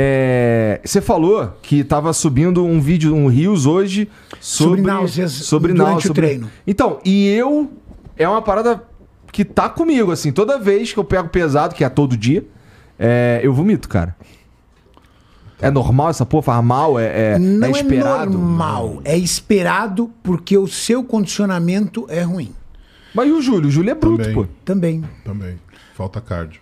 É, você falou que estava subindo um vídeo, um Rios hoje sobre, sobre náuseas sobre durante náuseas, o sobre... treino. Então, e eu é uma parada que tá comigo assim, toda vez que eu pego pesado, que é todo dia, é, eu vomito, cara. É normal essa porra? Faz mal? É, é, Não é, é esperado? É normal. É esperado porque o seu condicionamento é ruim. Mas e o Júlio? O Júlio é bruto, Também. pô. Também. Também. Falta cardio.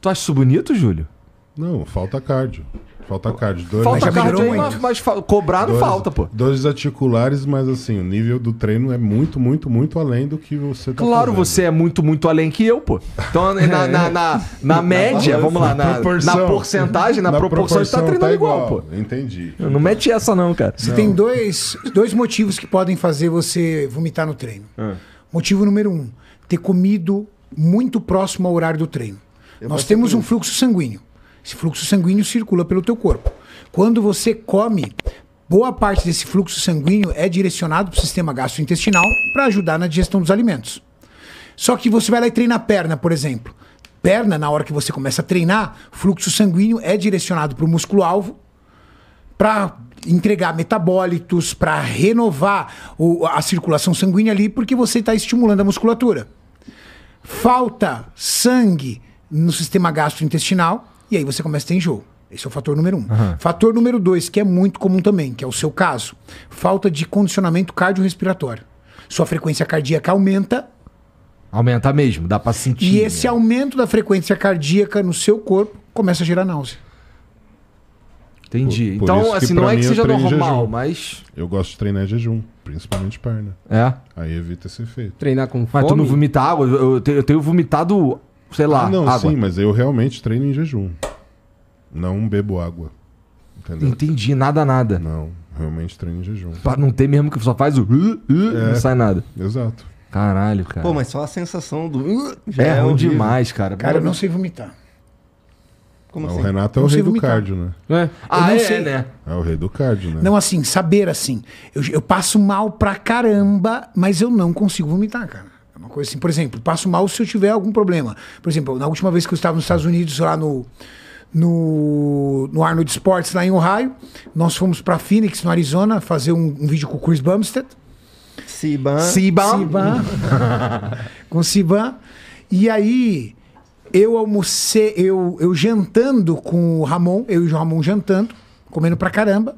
Tu acha isso bonito, Júlio? Não, falta cardio. Falta cardio. Dois falta cardio, aí, mas, cobrado falta, pô. Dois articulares, mas assim, o nível do treino é muito, muito, muito além do que você tá Claro, fazendo. você é muito, muito além que eu, pô. Então, na, é. na, na, na, média, vamos lá, na, na porcentagem, na, na proporção, você tá, tá treinando tá igual, igual, pô. Entendi. não mete essa não, cara. Você não. tem dois, dois motivos que podem fazer você vomitar no treino. Ah. Motivo número um, ter comido muito próximo ao horário do treino. Eu Nós temos um fluxo sanguíneo. Esse fluxo sanguíneo circula pelo teu corpo. Quando você come, boa parte desse fluxo sanguíneo é direcionado para o sistema gastrointestinal para ajudar na digestão dos alimentos. Só que você vai lá e treina a perna, por exemplo. Perna, na hora que você começa a treinar, fluxo sanguíneo é direcionado para o músculo-alvo para entregar metabólitos, para renovar o, a circulação sanguínea ali, porque você está estimulando a musculatura. Falta sangue no sistema gastrointestinal, e aí você começa a ter enjoo. Esse é o fator número um. Uhum. Fator número dois, que é muito comum também, que é o seu caso: falta de condicionamento cardiorrespiratório. Sua frequência cardíaca aumenta. Aumenta mesmo, dá pra sentir. E esse né? aumento da frequência cardíaca no seu corpo começa a gerar náusea. Entendi. Por, então, assim, não é que seja normal, mas. Eu gosto de treinar jejum, principalmente perna. É. Aí evita esse efeito. Treinar com fome. Mas tu não vomita água? Eu, eu, tenho vomitado sei lá, ah, não, água. sim, mas eu realmente treino em jejum. Não bebo água. Entendeu? Entendi, nada, nada. Não, realmente treino em jejum. Pra não ter mesmo que só faz o... Uh, uh, é, não sai nada. Exato. Caralho, cara. Pô, mas só a sensação do... Uh, é, é ruim demais, cara. Cara, eu não sei vomitar. Como não, assim? O Renato é o rei do cardio, né? É. Ah, é, sei. né? É o rei do cardio, né? Não, assim, saber assim. Eu, eu passo mal pra caramba, mas eu não consigo vomitar, cara uma coisa assim, por exemplo, passo mal se eu tiver algum problema. Por exemplo, na última vez que eu estava nos Estados Unidos, lá no no, no Arnold Sports, lá em Ohio, nós fomos para Phoenix, no Arizona, fazer um, um vídeo com o Chris Bumstead. Siban. Siban. Siban. com Siban. E aí, eu almocei, eu, eu jantando com o Ramon, eu e o Ramon jantando, comendo pra caramba.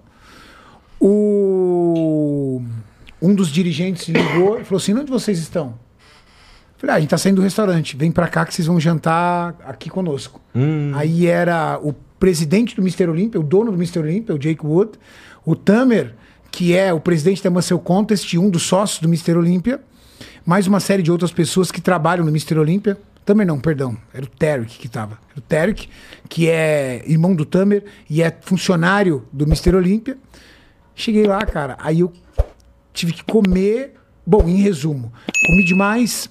O, um dos dirigentes ligou e falou assim: onde vocês estão? Falei, ah, a gente tá saindo do restaurante, vem pra cá que vocês vão jantar aqui conosco. Hum. Aí era o presidente do Mr. Olympia, o dono do Mr. Olympia, o Jake Wood, o Tamer, que é o presidente da Muscle Contest, um dos sócios do Mr. Olympia, mais uma série de outras pessoas que trabalham no Mr. Olympia. Tamer não, perdão, era o Tarek que tava. Era o Tarek, que é irmão do Tamer e é funcionário do Mr. Olympia. Cheguei lá, cara, aí eu tive que comer. Bom, em resumo, comi demais,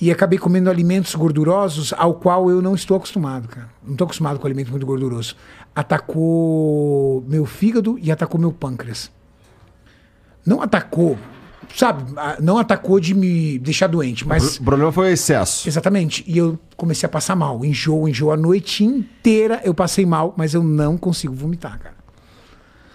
e acabei comendo alimentos gordurosos ao qual eu não estou acostumado, cara. Não estou acostumado com alimento muito gorduroso. Atacou meu fígado e atacou meu pâncreas. Não atacou, sabe? Não atacou de me deixar doente, mas. O problema foi o excesso. Exatamente. E eu comecei a passar mal. Enjoo, enjoo. A noite inteira eu passei mal, mas eu não consigo vomitar, cara.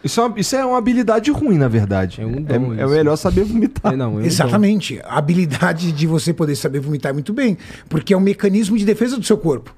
Isso é, uma, isso é uma habilidade ruim, na verdade. É um é, dom. É, é melhor saber vomitar. É, não, é um Exatamente. Dom. A habilidade de você poder saber vomitar é muito bem, porque é um mecanismo de defesa do seu corpo.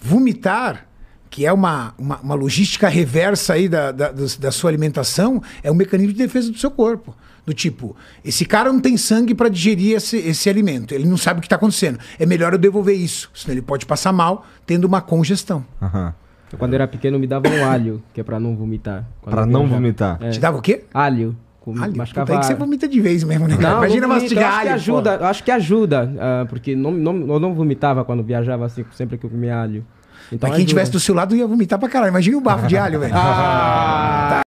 Vomitar, que é uma, uma, uma logística reversa aí da, da, da sua alimentação, é um mecanismo de defesa do seu corpo. Do tipo, esse cara não tem sangue para digerir esse, esse alimento, ele não sabe o que está acontecendo. É melhor eu devolver isso, senão ele pode passar mal tendo uma congestão. Aham. Uhum. Quando eu era pequeno, me davam um alho, que é pra não vomitar. Quando pra não vomitar. É. Te dava o quê? Alho. Com, alho, mascava... puta, é que você vomita de vez mesmo, né? Não, Imagina vomito, mastigar acho alho. Que ajuda, acho que ajuda, uh, porque não, não, eu não vomitava quando viajava, assim, sempre que eu comia alho. Então, Mas quem estivesse do seu lado ia vomitar pra caralho. Imagina o um bafo de alho, velho. Ah. Tá.